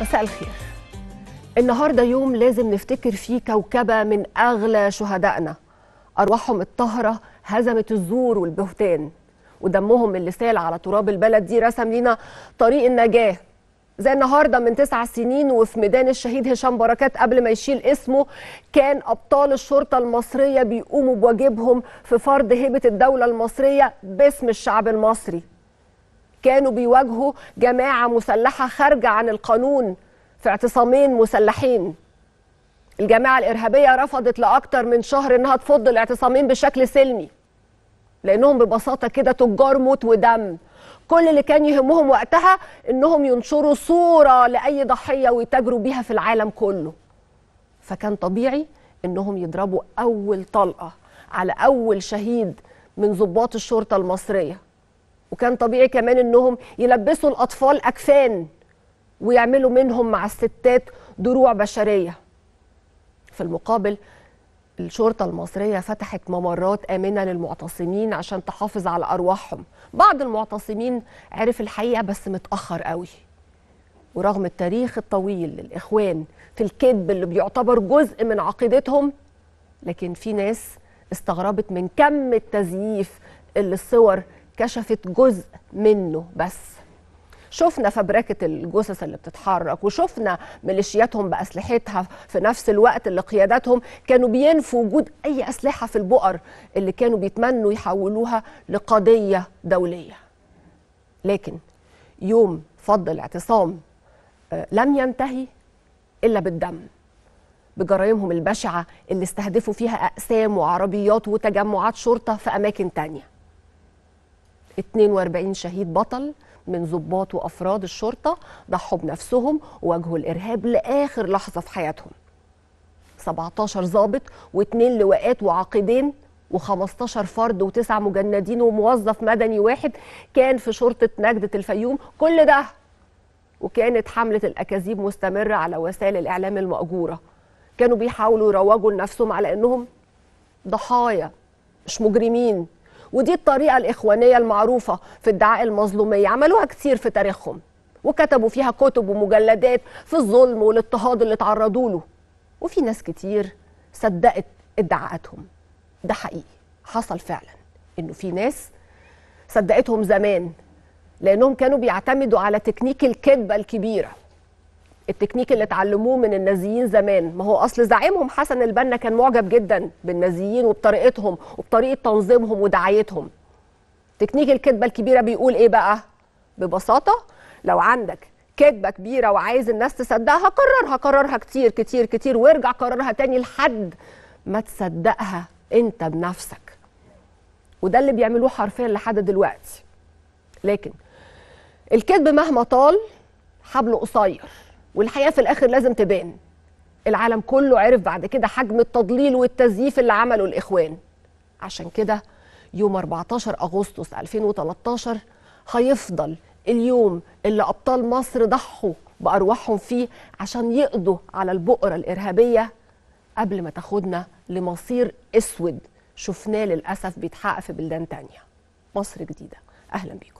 مساء الخير النهارده يوم لازم نفتكر فيه كوكبه من اغلى شهدائنا ارواحهم الطاهره هزمت الزور والبهتان ودمهم اللي سال على تراب البلد دي رسم لينا طريق النجاه زي النهارده من تسع سنين وفي ميدان الشهيد هشام بركات قبل ما يشيل اسمه كان ابطال الشرطه المصريه بيقوموا بواجبهم في فرض هيبه الدوله المصريه باسم الشعب المصري كانوا بيواجهوا جماعة مسلحة خارجة عن القانون في اعتصامين مسلحين الجماعة الإرهابية رفضت لأكتر من شهر إنها تفض الاعتصامين بشكل سلمي لأنهم ببساطة كده تجار موت ودم كل اللي كان يهمهم وقتها إنهم ينشروا صورة لأي ضحية ويتاجروا بيها في العالم كله فكان طبيعي إنهم يضربوا أول طلقة على أول شهيد من ضباط الشرطة المصرية وكان طبيعي كمان انهم يلبسوا الاطفال اكفان ويعملوا منهم مع الستات دروع بشريه في المقابل الشرطه المصريه فتحت ممرات امنه للمعتصمين عشان تحافظ على ارواحهم بعض المعتصمين عرف الحقيقه بس متاخر قوي ورغم التاريخ الطويل للاخوان في الكذب اللي بيعتبر جزء من عقيدتهم لكن في ناس استغربت من كم التزييف اللي الصور كشفت جزء منه بس شفنا فبركة الجثث اللي بتتحرك وشفنا ميليشياتهم بأسلحتها في نفس الوقت اللي قياداتهم كانوا بينفوا وجود أي أسلحة في البؤر اللي كانوا بيتمنوا يحولوها لقضية دولية لكن يوم فض الاعتصام آه، لم ينتهي إلا بالدم بجرائمهم البشعة اللي استهدفوا فيها أقسام وعربيات وتجمعات شرطة في أماكن تانية 42 شهيد بطل من ضباط وافراد الشرطه ضحوا بنفسهم وواجهوا الارهاب لاخر لحظه في حياتهم 17 ضابط واثنين لواءات وعقيدين و15 فرد وتسع مجندين وموظف مدني واحد كان في شرطة نجدة الفيوم كل ده وكانت حملة الأكاذيب مستمرة على وسائل الإعلام المأجورة كانوا بيحاولوا يروجوا لنفسهم على أنهم ضحايا مش مجرمين ودي الطريقه الاخوانيه المعروفه في ادعاء المظلوميه عملوها كتير في تاريخهم وكتبوا فيها كتب ومجلدات في الظلم والاضطهاد اللي تعرضوا له وفي ناس كتير صدقت ادعاءاتهم ده حقيقي حصل فعلا انه في ناس صدقتهم زمان لانهم كانوا بيعتمدوا على تكنيك الكذبه الكبيره التكنيك اللي اتعلموه من النازيين زمان ما هو اصل زعيمهم حسن البنا كان معجب جدا بالنازيين وبطريقتهم وبطريقه تنظيمهم ودعايتهم تكنيك الكذبه الكبيره بيقول ايه بقى ببساطه لو عندك كذبه كبيره وعايز الناس تصدقها قررها قررها كتير كتير كتير وارجع قررها تاني لحد ما تصدقها انت بنفسك وده اللي بيعملوه حرفيا لحد دلوقتي لكن الكذب مهما طال حبله قصير والحقيقه في الاخر لازم تبان العالم كله عرف بعد كده حجم التضليل والتزييف اللي عمله الاخوان عشان كده يوم 14 اغسطس 2013 هيفضل اليوم اللي ابطال مصر ضحوا بارواحهم فيه عشان يقضوا على البؤره الارهابيه قبل ما تاخدنا لمصير اسود شفناه للاسف بيتحقق في بلدان تانية مصر جديده اهلا بيكم